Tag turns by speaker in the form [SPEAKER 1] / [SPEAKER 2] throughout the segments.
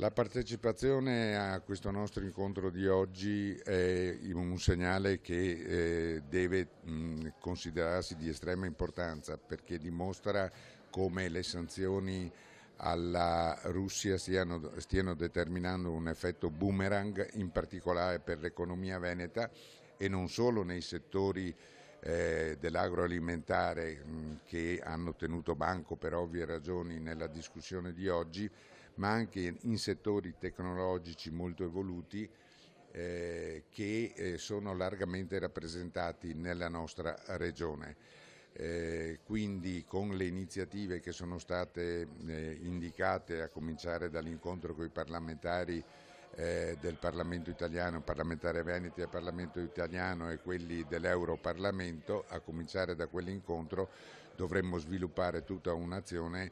[SPEAKER 1] La partecipazione a questo nostro incontro di oggi è un segnale che eh, deve considerarsi di estrema importanza perché dimostra come le sanzioni alla Russia stiano, stiano determinando un effetto boomerang in particolare per l'economia veneta e non solo nei settori eh, dell'agroalimentare mh, mm, che hanno tenuto banco per ovvie ragioni nella discussione di oggi, ma anche in settori tecnologici molto evoluti eh, che eh, sono largamente rappresentati nella nostra regione. Eh, quindi con le iniziative che sono state eh, indicate a cominciare dall'incontro con i parlamentari eh, del Parlamento italiano, parlamentare veneti del Parlamento italiano e quelli dell'Europarlamento, a cominciare da quell'incontro, dovremmo sviluppare tutta un'azione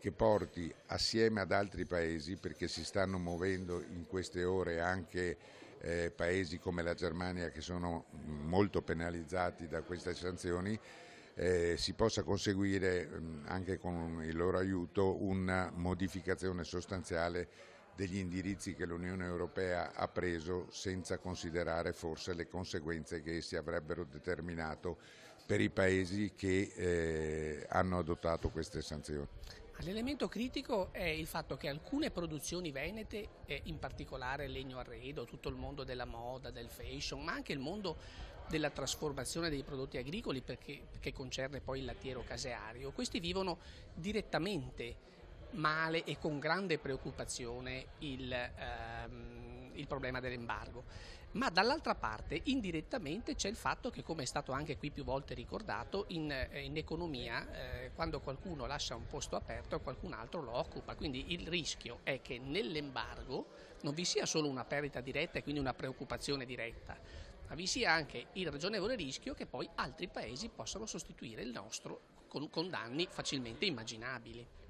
[SPEAKER 1] che porti assieme ad altri paesi, perché si stanno muovendo in queste ore anche eh, paesi come la Germania che sono molto penalizzati da queste sanzioni, eh, si possa conseguire mm, anche con il loro aiuto una modificazione sostanziale degli indirizzi che l'Unione Europea ha preso senza considerare forse le conseguenze che essi avrebbero determinato per i paesi che eh, hanno adottato queste sanzioni.
[SPEAKER 2] L'elemento critico è il fatto che alcune produzioni venete, eh, in particolare legno arredo, tutto il mondo della moda, del fashion, ma anche il mondo della trasformazione dei prodotti agricoli perché, che concerne poi il lattiero caseario, questi vivono direttamente male e con grande preoccupazione il, ehm, il problema dell'embargo, ma dall'altra parte indirettamente c'è il fatto che, come è stato anche qui più volte ricordato, in, eh, in economia eh, quando qualcuno lascia un posto aperto qualcun altro lo occupa, quindi il rischio è che nell'embargo non vi sia solo una perdita diretta e quindi una preoccupazione diretta, ma vi sia anche il ragionevole rischio che poi altri paesi possano sostituire il nostro con, con danni facilmente immaginabili.